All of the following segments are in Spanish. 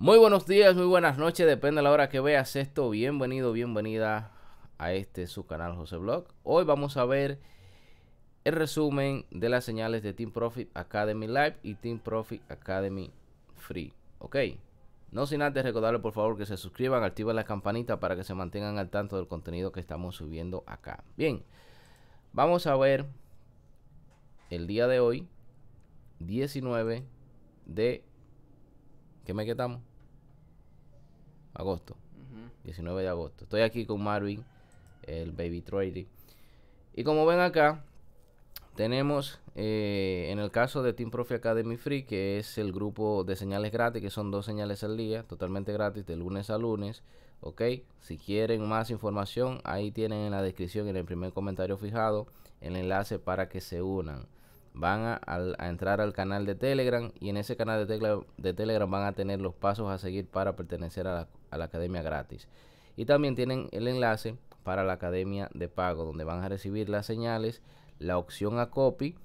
Muy buenos días, muy buenas noches, depende de la hora que veas esto. Bienvenido, bienvenida a este su canal José Blog. Hoy vamos a ver el resumen de las señales de Team Profit Academy Live y Team Profit Academy Free. Ok, no sin antes recordarle por favor que se suscriban, activen la campanita para que se mantengan al tanto del contenido que estamos subiendo acá. Bien, vamos a ver el día de hoy, 19 de ¿Qué me quedamos? Agosto. 19 de agosto. Estoy aquí con Marvin, el Baby Trading. Y como ven acá, tenemos eh, en el caso de Team Profi Academy Free, que es el grupo de señales gratis, que son dos señales al día, totalmente gratis, de lunes a lunes. Ok, si quieren más información, ahí tienen en la descripción, en el primer comentario fijado, el enlace para que se unan van a, entrar al canal de Telegram y en ese canal de, Telegram van a tener los pasos a seguir para pertenecer a la, a la, academia gratis. Y también tienen el enlace para la academia de pago, donde van a recibir las señales, la opción a copy.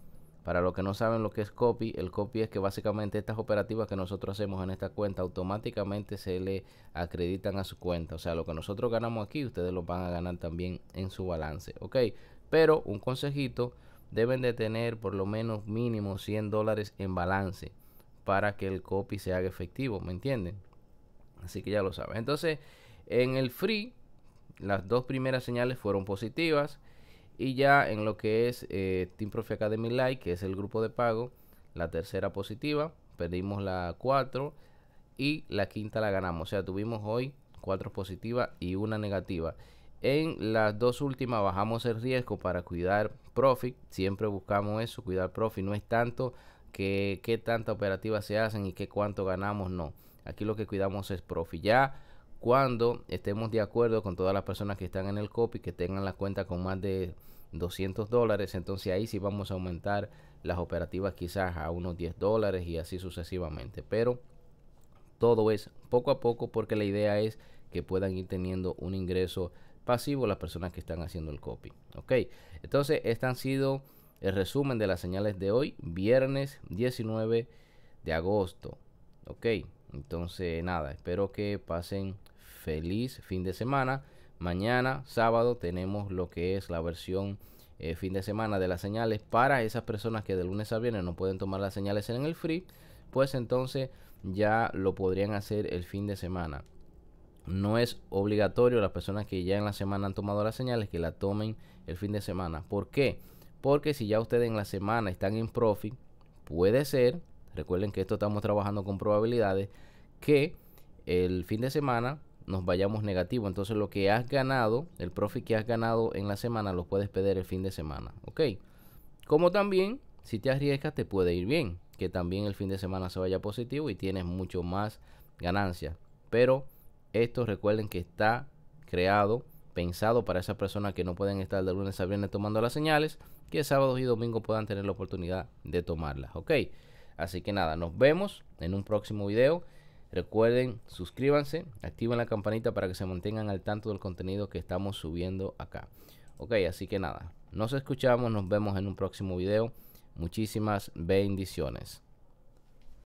Para los que no saben lo que es copy, el copy es que básicamente estas operativas que nosotros hacemos en esta cuenta automáticamente se le acreditan a su cuenta. O sea, lo que nosotros ganamos aquí, ustedes lo van a ganar también en su balance. Ok, pero un consejito deben de tener por lo menos mínimo 100 dólares en balance para que el copy se haga efectivo, ¿me entienden? Así que ya lo saben. Entonces, en el free, las dos primeras señales fueron positivas. Y ya en lo que es eh, Team Profi Academy lite que es el grupo de pago, la tercera positiva, perdimos la 4 y la quinta la ganamos. O sea, tuvimos hoy cuatro positivas y una negativa. En las dos últimas bajamos el riesgo para cuidar profit. Siempre buscamos eso, cuidar profit. No es tanto que qué tanta operativa se hacen y qué cuánto ganamos, no. Aquí lo que cuidamos es profit. Ya cuando estemos de acuerdo con todas las personas que están en el copy, que tengan la cuenta con más de 200 dólares, entonces ahí sí vamos a aumentar las operativas quizás a unos 10 dólares y así sucesivamente. Pero todo es poco a poco porque la idea es que puedan ir teniendo un ingreso pasivo las personas que están haciendo el copy. Ok, entonces este han sido el resumen de las señales de hoy, viernes 19 de agosto. Ok, entonces nada, espero que pasen feliz fin de semana. Mañana, sábado, tenemos lo que es la versión eh, fin de semana de las señales para esas personas que de lunes a viernes no pueden tomar las señales en el free. Pues entonces ya lo podrían hacer el fin de semana. No es obligatorio las personas que ya en la semana han tomado las señales que la tomen el fin de semana. ¿Por qué? Porque si ya ustedes en la semana están en profit, puede ser, recuerden que esto estamos trabajando con probabilidades, que el fin de semana nos vayamos negativo. Entonces lo que has ganado, el profit que has ganado en la semana, lo puedes pedir el fin de semana. ¿Ok? Como también, si te arriesgas, te puede ir bien. Que también el fin de semana se vaya positivo y tienes mucho más ganancia. Pero esto recuerden que está creado, pensado para esas personas que no pueden estar de lunes a viernes tomando las señales, que sábados y domingos puedan tener la oportunidad de tomarlas, ¿ok? Así que nada, nos vemos en un próximo video. Recuerden, suscríbanse, activen la campanita para que se mantengan al tanto del contenido que estamos subiendo acá. Ok, así que nada, nos escuchamos, nos vemos en un próximo video. Muchísimas bendiciones.